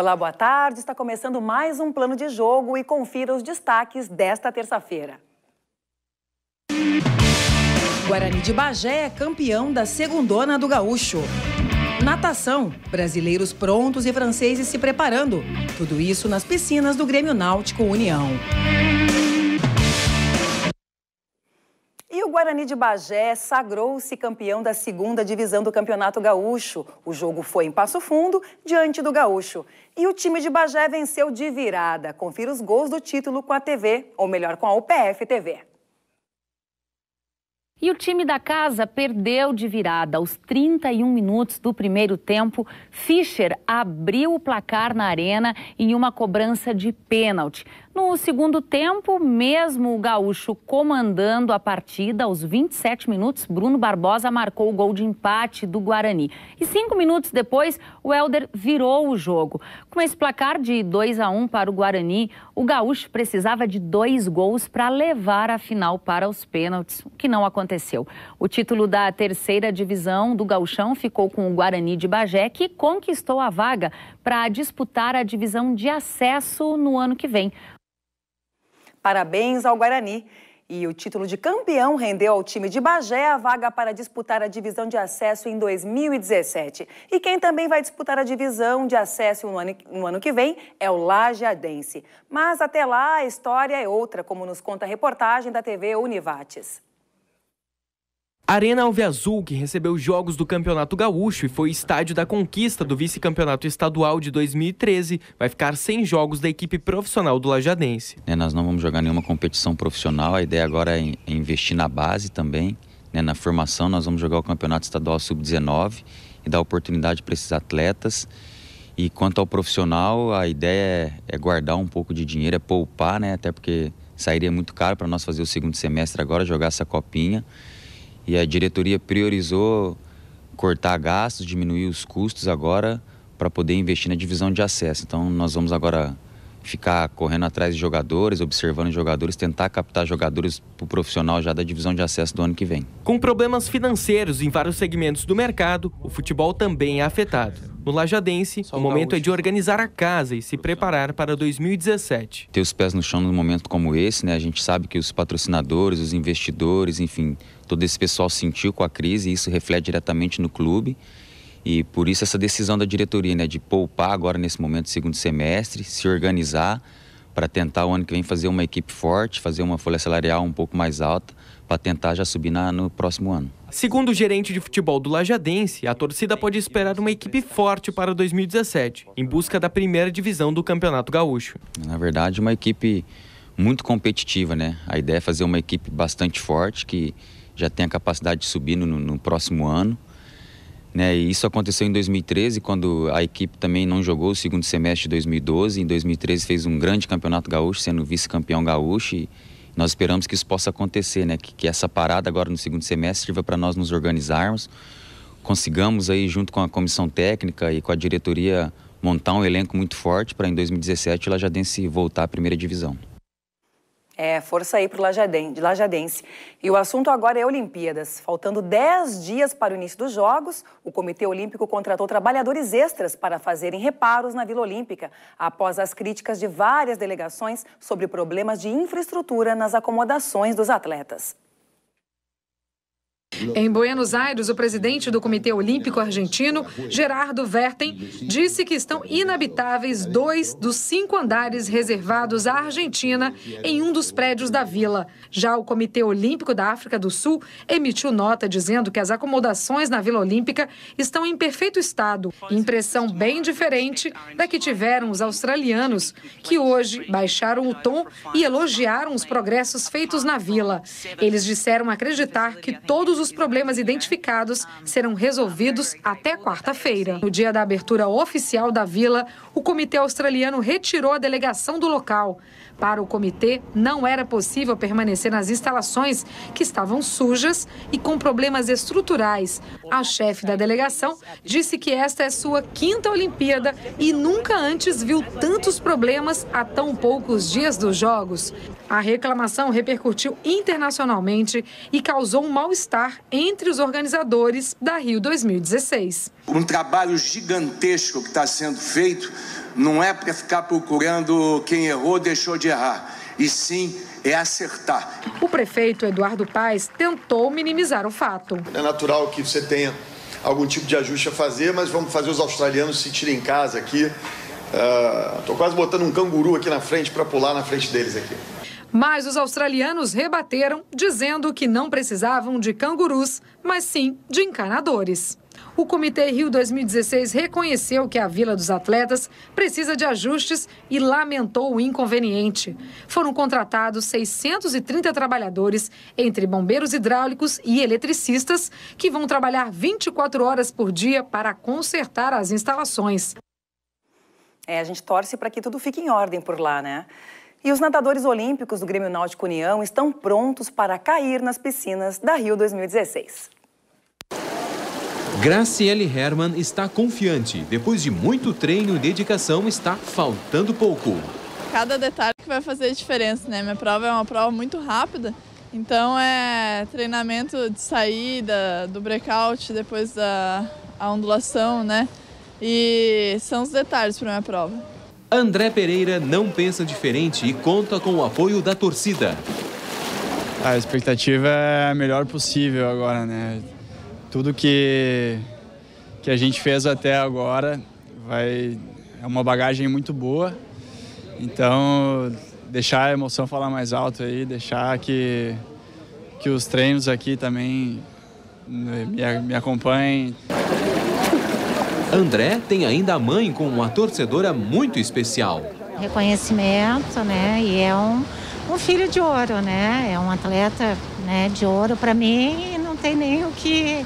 Olá, boa tarde. Está começando mais um plano de jogo e confira os destaques desta terça-feira. Guarani de Bagé é campeão da segundona do Gaúcho. Natação, brasileiros prontos e franceses se preparando. Tudo isso nas piscinas do Grêmio Náutico União. Guarani de Bagé sagrou-se campeão da segunda divisão do Campeonato Gaúcho. O jogo foi em Passo Fundo, diante do Gaúcho. E o time de Bagé venceu de virada. Confira os gols do título com a TV, ou melhor, com a UPF TV. E o time da casa perdeu de virada. Aos 31 minutos do primeiro tempo, Fischer abriu o placar na arena em uma cobrança de pênalti. No segundo tempo, mesmo o gaúcho comandando a partida, aos 27 minutos, Bruno Barbosa marcou o gol de empate do Guarani. E cinco minutos depois, o Helder virou o jogo. Com esse placar de 2 a 1 para o Guarani, o gaúcho precisava de dois gols para levar a final para os pênaltis, o que não aconteceu. O título da terceira divisão do gauchão ficou com o Guarani de Bagé, que conquistou a vaga para disputar a divisão de acesso no ano que vem. Parabéns ao Guarani. E o título de campeão rendeu ao time de Bagé a vaga para disputar a divisão de acesso em 2017. E quem também vai disputar a divisão de acesso no ano, no ano que vem é o Lajeadense. Mas até lá a história é outra, como nos conta a reportagem da TV Univates. Arena Alveazul, que recebeu jogos do Campeonato Gaúcho e foi estádio da conquista do vice-campeonato estadual de 2013, vai ficar sem jogos da equipe profissional do Lajadense. É, nós não vamos jogar nenhuma competição profissional, a ideia agora é, é investir na base também, né, na formação. Nós vamos jogar o Campeonato Estadual Sub-19 e dar oportunidade para esses atletas. E quanto ao profissional, a ideia é, é guardar um pouco de dinheiro, é poupar, né, até porque sairia muito caro para nós fazer o segundo semestre agora, jogar essa copinha. E a diretoria priorizou cortar gastos, diminuir os custos agora para poder investir na divisão de acesso. Então nós vamos agora ficar correndo atrás de jogadores, observando jogadores, tentar captar jogadores para o profissional já da divisão de acesso do ano que vem. Com problemas financeiros em vários segmentos do mercado, o futebol também é afetado. No Lajadense, Só o momento é de né? organizar a casa e se preparar para 2017. Ter os pés no chão num momento como esse, né? A gente sabe que os patrocinadores, os investidores, enfim, todo esse pessoal sentiu com a crise e isso reflete diretamente no clube. E por isso essa decisão da diretoria, né, de poupar agora nesse momento segundo semestre, se organizar para tentar o ano que vem fazer uma equipe forte, fazer uma folha salarial um pouco mais alta, para tentar já subir na, no próximo ano. Segundo o gerente de futebol do Lajadense, a torcida pode esperar uma equipe forte para 2017, em busca da primeira divisão do Campeonato Gaúcho. Na verdade, uma equipe muito competitiva, né? A ideia é fazer uma equipe bastante forte, que já tem a capacidade de subir no, no próximo ano. Né, e isso aconteceu em 2013, quando a equipe também não jogou o segundo semestre de 2012. Em 2013 fez um grande campeonato gaúcho, sendo vice-campeão gaúcho. E nós esperamos que isso possa acontecer, né, que, que essa parada agora no segundo semestre sirva para nós nos organizarmos, consigamos aí junto com a comissão técnica e com a diretoria montar um elenco muito forte para em 2017 ela já se voltar à primeira divisão. É, força aí para o Lajadense. E o assunto agora é Olimpíadas. Faltando 10 dias para o início dos Jogos, o Comitê Olímpico contratou trabalhadores extras para fazerem reparos na Vila Olímpica, após as críticas de várias delegações sobre problemas de infraestrutura nas acomodações dos atletas. Em Buenos Aires, o presidente do Comitê Olímpico Argentino, Gerardo Verten, disse que estão inabitáveis dois dos cinco andares reservados à Argentina em um dos prédios da vila. Já o Comitê Olímpico da África do Sul emitiu nota dizendo que as acomodações na Vila Olímpica estão em perfeito estado, impressão bem diferente da que tiveram os australianos, que hoje baixaram o tom e elogiaram os progressos feitos na vila. Eles disseram acreditar que todos os problemas identificados serão resolvidos até quarta-feira. No dia da abertura oficial da vila, o Comitê Australiano retirou a delegação do local. Para o comitê, não era possível permanecer nas instalações, que estavam sujas e com problemas estruturais. A chefe da delegação disse que esta é sua quinta Olimpíada e nunca antes viu tantos problemas a tão poucos dias dos Jogos. A reclamação repercutiu internacionalmente e causou um mal-estar entre os organizadores da Rio 2016. Um trabalho gigantesco que está sendo feito não é para ficar procurando quem errou, deixou de errar, e sim é acertar. O prefeito Eduardo Paes tentou minimizar o fato. É natural que você tenha algum tipo de ajuste a fazer, mas vamos fazer os australianos se sentirem em casa aqui. Estou uh, ah, quase botando um canguru aqui na frente para pular na frente deles aqui. Mas os australianos rebateram, dizendo que não precisavam de cangurus, mas sim de encanadores. O Comitê Rio 2016 reconheceu que a Vila dos Atletas precisa de ajustes e lamentou o inconveniente. Foram contratados 630 trabalhadores, entre bombeiros hidráulicos e eletricistas, que vão trabalhar 24 horas por dia para consertar as instalações. É, a gente torce para que tudo fique em ordem por lá, né? E os nadadores olímpicos do Grêmio Náutico União estão prontos para cair nas piscinas da Rio 2016. Graciele Herman está confiante. Depois de muito treino e dedicação, está faltando pouco. Cada detalhe que vai fazer diferença, né? Minha prova é uma prova muito rápida, então é treinamento de saída, do breakout, depois da ondulação, né? E são os detalhes para minha prova. André Pereira não pensa diferente e conta com o apoio da torcida. A expectativa é a melhor possível agora, né? tudo que, que a gente fez até agora vai, é uma bagagem muito boa. Então, deixar a emoção falar mais alto aí, deixar que, que os treinos aqui também né, me, me acompanhem. André tem ainda a mãe com uma torcedora muito especial. Reconhecimento, né? E é um, um filho de ouro, né? É um atleta né, de ouro para mim tem nem o que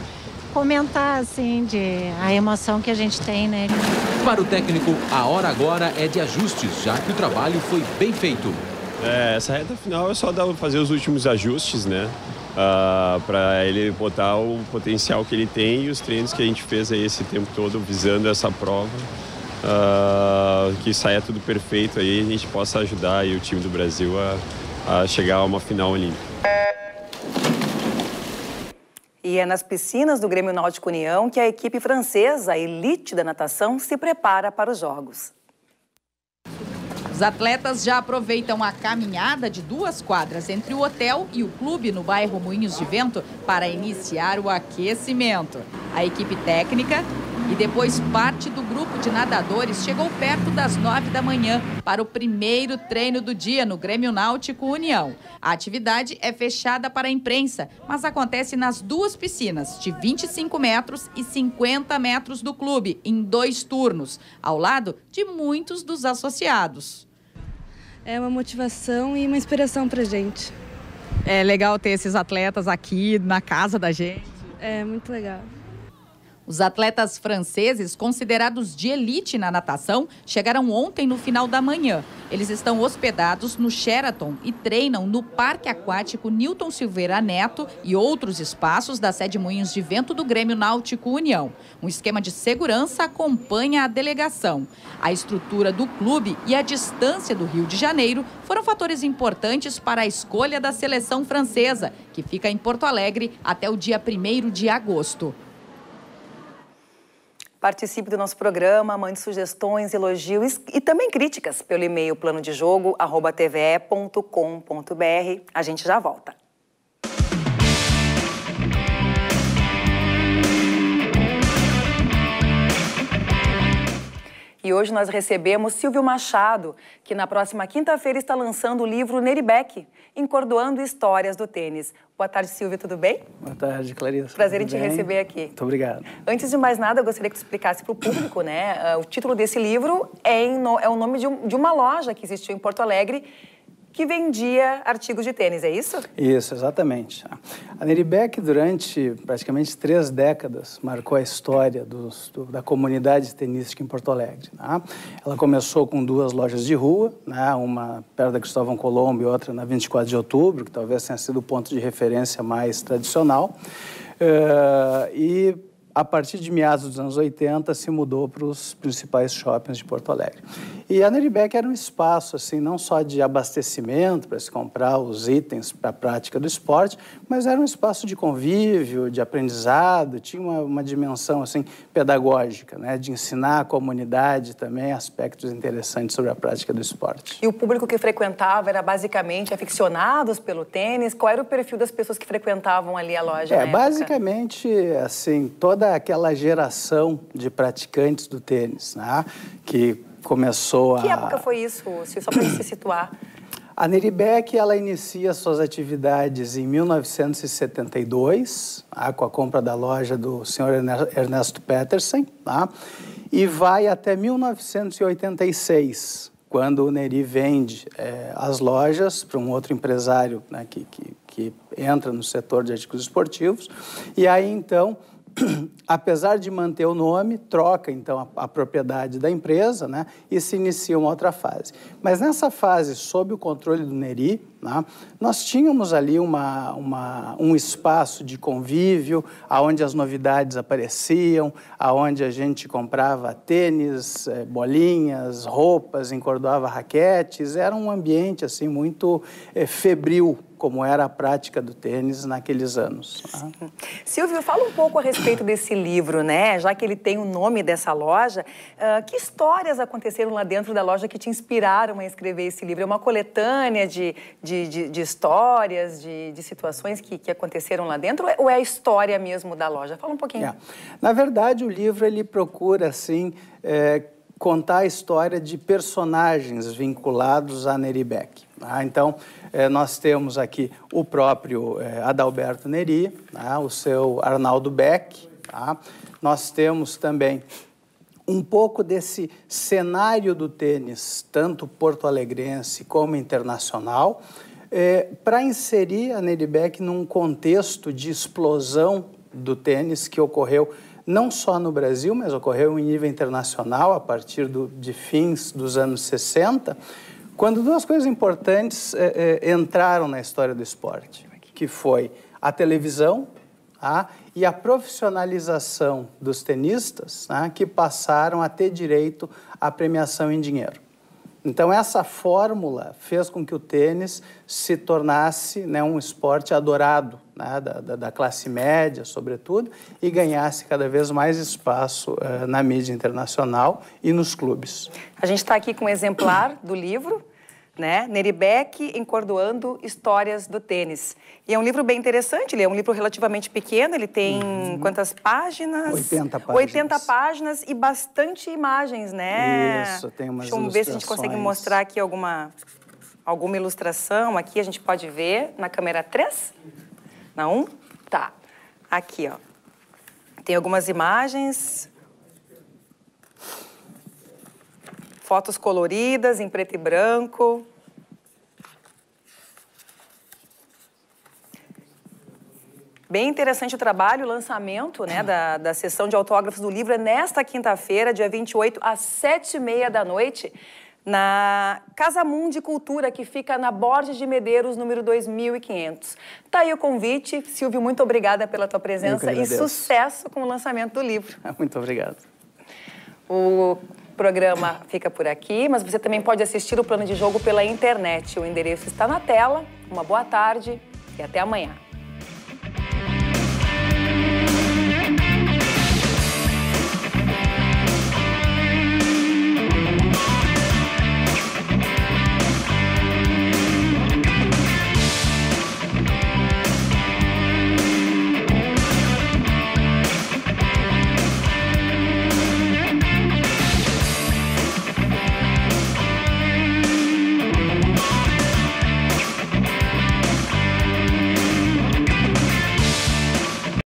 comentar, assim, de a emoção que a gente tem, né? Para o técnico, a hora agora é de ajustes, já que o trabalho foi bem feito. É, essa reta final é só dar, fazer os últimos ajustes, né? Uh, ah, para ele botar o potencial que ele tem e os treinos que a gente fez aí esse tempo todo visando essa prova. Uh, que saia tudo perfeito aí a gente possa ajudar aí o time do Brasil a, a chegar a uma final olímpica. E é nas piscinas do Grêmio Náutico União que a equipe francesa, a elite da natação, se prepara para os Jogos. Os atletas já aproveitam a caminhada de duas quadras entre o hotel e o clube no bairro Moinhos de Vento para iniciar o aquecimento. A equipe técnica e depois parte do grupo de nadadores chegou perto das nove da manhã para o primeiro treino do dia no Grêmio Náutico União. A atividade é fechada para a imprensa, mas acontece nas duas piscinas, de 25 metros e 50 metros do clube, em dois turnos, ao lado de muitos dos associados. É uma motivação e uma inspiração para gente. É legal ter esses atletas aqui na casa da gente. É muito legal. Os atletas franceses, considerados de elite na natação, chegaram ontem no final da manhã. Eles estão hospedados no Sheraton e treinam no Parque Aquático Newton Silveira Neto e outros espaços da sede Moinhos de Vento do Grêmio Náutico União. Um esquema de segurança acompanha a delegação. A estrutura do clube e a distância do Rio de Janeiro foram fatores importantes para a escolha da seleção francesa, que fica em Porto Alegre até o dia 1 de agosto. Participe do nosso programa, mande sugestões, elogios e também críticas pelo e-mail plano de jogo@tve.com.br. A gente já volta. E hoje nós recebemos Silvio Machado, que na próxima quinta-feira está lançando o livro Neribeck, Encordoando Histórias do Tênis. Boa tarde, Silvio, tudo bem? Boa tarde, Clarissa. Prazer em te bem? receber aqui. Muito obrigado. Antes de mais nada, eu gostaria que tu explicasse para o público, né? Eh, o título desse livro é, em, é o nome de, um, de uma loja que existiu em Porto Alegre que vendia artigos de tênis, é isso? Isso, exatamente. A Neribeck, durante praticamente três décadas, marcou a história dos, do, da comunidade tenística em Porto Alegre. Né? Ela começou com duas lojas de rua, né? uma perto da Cristóvão Colombo e outra na 24 de outubro, que talvez tenha sido o ponto de referência mais tradicional. Uh, e a partir de meados dos anos 80, se mudou para os principais shoppings de Porto Alegre. E a Neribeck era um espaço, assim, não só de abastecimento para se comprar os itens para a prática do esporte, mas era um espaço de convívio, de aprendizado, tinha uma, uma dimensão, assim, pedagógica, né? De ensinar a comunidade também aspectos interessantes sobre a prática do esporte. E o público que frequentava era basicamente aficionados pelo tênis? Qual era o perfil das pessoas que frequentavam ali a loja? É, basicamente, assim, toda toda aquela geração de praticantes do tênis, né? Que começou a... Que época foi isso, Lúcio? Só para se situar. A Beck ela inicia suas atividades em 1972, né, com a compra da loja do senhor Ernesto Peterson, né, e vai até 1986, quando o Neri vende eh, as lojas para um outro empresário né, que, que, que entra no setor de artigos esportivos. E aí, então, apesar de manter o nome, troca então a, a, propriedade da empresa né, e se inicia uma outra fase. Mas nessa fase, sob o controle do NERI, né? Nós tínhamos ali uma, uma, um espaço de convívio, aonde as novidades apareciam, aonde a gente comprava tênis, eh, bolinhas, roupas, encordoava raquetes. Era um ambiente assim muito é, febril, como era a prática do tênis naqueles anos. Né? Silvio, fala um pouco a respeito desse livro, né? Já que ele tem o nome dessa loja, uh, que histórias aconteceram lá dentro da loja que te inspiraram a escrever esse livro? É uma coletânea de, de de, de, de histórias, de, de situações que, que, aconteceram lá dentro, ou é a história mesmo da loja? Fala um pouquinho. É. Na verdade, o livro ele procura, assim, é, contar a história de personagens vinculados a Neri Beck. Ah, então, é, nós temos aqui o próprio é, Adalberto Neri, ah, o seu Arnaldo Beck. Ah. Nós temos também um pouco desse cenário do tênis, tanto porto-alegrense como internacional, é, para inserir a Beck num contexto de explosão do tênis que ocorreu não só no Brasil, mas ocorreu em nível internacional a partir do, de fins dos anos 60, quando duas coisas importantes é, é, entraram na história do esporte, que foi a televisão, e a profissionalização dos tenistas, né, que passaram a ter direito à premiação em dinheiro. Então, essa fórmula fez com que o tênis se tornasse né, um esporte adorado né, da, da, classe média, sobretudo, e ganhasse cada vez mais espaço uh, na mídia internacional e nos clubes. A gente está aqui com um exemplar do livro né? Neribeck encordoando histórias do tênis. E é um livro bem interessante, ele é um livro relativamente pequeno, ele tem uhum. quantas páginas? 80 páginas. 80 páginas e bastante imagens, né? Isso, tem umas Deixa eu ver se a gente consegue mostrar aqui alguma, alguma ilustração. Aqui a gente pode ver na câmera 3, na 1. Tá. Aqui, ó. Tem algumas imagens, Fotos coloridas, em preto e branco. Bem interessante o trabalho, o lançamento né, da, da sessão de autógrafos do livro é nesta quinta-feira, dia 28, às sete e meia da noite, na Casa Mundi Cultura, que fica na Borges de Medeiros, número 2500. Tá aí o convite. Silvio, muito obrigada pela tua presença e sucesso com o lançamento do livro. Muito obrigado. O programa fica por aqui, mas você também pode assistir o plano de jogo pela internet. O endereço está na tela. Uma boa tarde e até amanhã.